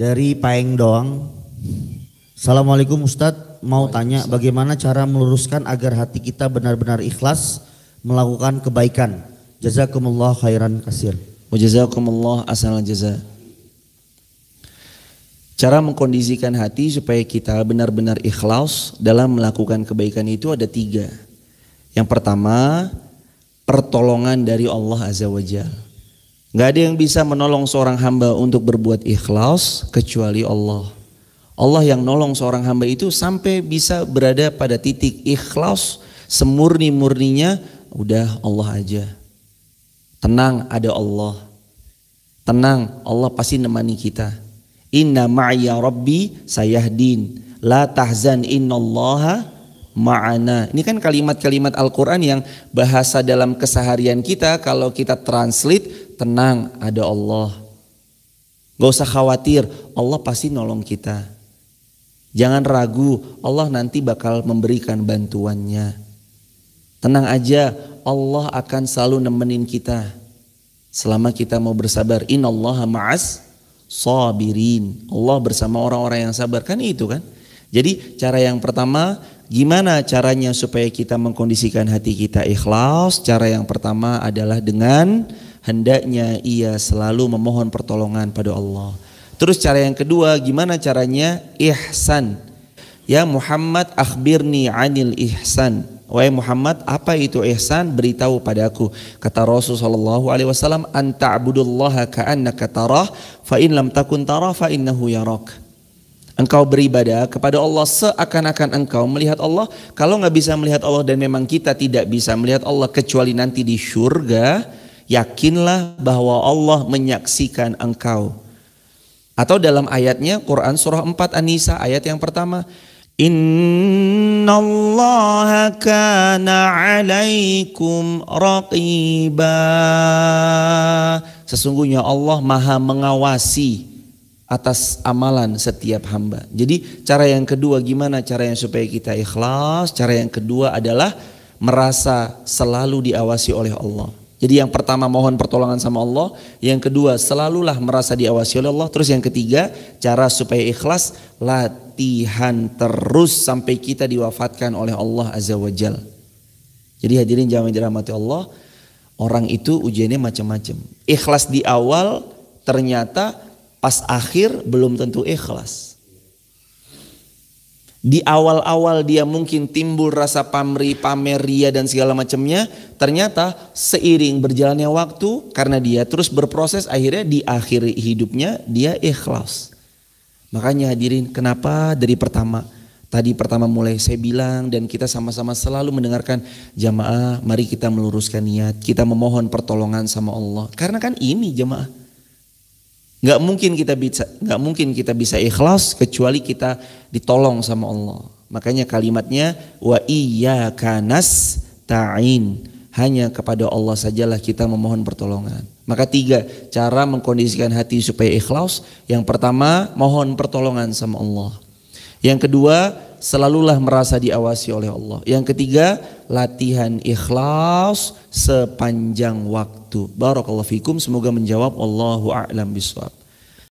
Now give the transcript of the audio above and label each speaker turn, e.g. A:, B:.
A: dari Paeng Doang. Assalamualaikum Ustaz, mau tanya bagaimana cara meluruskan agar hati kita benar-benar ikhlas melakukan kebaikan. Jazakumullah khairan kasir. Mujazakumullah asal jaza. Cara mengkondisikan hati supaya kita benar-benar ikhlas dalam melakukan kebaikan itu ada tiga. Yang pertama, pertolongan dari Allah Azza wa Jalla Gak ada yang bisa menolong seorang hamba untuk berbuat ikhlas kecuali Allah. Allah yang nolong seorang hamba itu sampai bisa berada pada titik ikhlas semurni-murninya udah Allah aja. Tenang ada Allah. Tenang Allah pasti nemani kita. Inna ma'ya rabbi sayahdin. La tahzan innallaha ma'ana. Ini kan kalimat-kalimat Al-Quran yang bahasa dalam keseharian kita kalau kita translate tenang ada Allah. Gak usah khawatir, Allah pasti nolong kita. Jangan ragu, Allah nanti bakal memberikan bantuannya. Tenang aja, Allah akan selalu nemenin kita. Selama kita mau bersabar, Allah ma'as sabirin. Allah bersama orang-orang yang sabar, kan itu kan? Jadi cara yang pertama gimana caranya supaya kita mengkondisikan hati kita ikhlas? Cara yang pertama adalah dengan hendaknya ia selalu memohon pertolongan pada Allah. Terus cara yang kedua, gimana caranya? Ihsan. Ya Muhammad akhbirni anil ihsan. Wahai Muhammad, apa itu ihsan? Beritahu padaku. Kata Rasul sallallahu alaihi wasallam, "Anta'budullaha ka'annaka tarah, fa in lam takun tarah fa innahu yarak." Engkau beribadah kepada Allah seakan-akan engkau melihat Allah. Kalau nggak bisa melihat Allah dan memang kita tidak bisa melihat Allah kecuali nanti di surga, yakinlah bahwa Allah menyaksikan engkau. Atau dalam ayatnya Quran surah 4 An-Nisa ayat yang pertama, Innallaha kana 'alaikum raqiba. Sesungguhnya Allah Maha mengawasi atas amalan setiap hamba. Jadi cara yang kedua gimana cara yang supaya kita ikhlas? Cara yang kedua adalah merasa selalu diawasi oleh Allah. Jadi yang pertama mohon pertolongan sama Allah, yang kedua selalulah merasa diawasi oleh Allah, terus yang ketiga cara supaya ikhlas latihan terus sampai kita diwafatkan oleh Allah Azza wajal. Jadi hadirin jangan dirahmati Allah, orang itu ujiannya macam-macam. Ikhlas di awal ternyata pas akhir belum tentu ikhlas. Di awal-awal dia mungkin timbul rasa pamrih, pamer, dan segala macamnya. Ternyata seiring berjalannya waktu karena dia terus berproses akhirnya di akhir hidupnya dia ikhlas. Makanya hadirin kenapa dari pertama tadi pertama mulai saya bilang dan kita sama-sama selalu mendengarkan jamaah mari kita meluruskan niat kita memohon pertolongan sama Allah karena kan ini jamaah Nggak mungkin kita bisa nggak mungkin kita bisa ikhlas kecuali kita ditolong sama Allah. Makanya kalimatnya wa iya kanas ta'in. Hanya kepada Allah sajalah kita memohon pertolongan. Maka tiga cara mengkondisikan hati supaya ikhlas. Yang pertama mohon pertolongan sama Allah. Yang kedua selalulah merasa diawasi oleh Allah. Yang ketiga, latihan ikhlas sepanjang waktu. Barakallahu fikum, semoga menjawab Allahu a'lam biswab.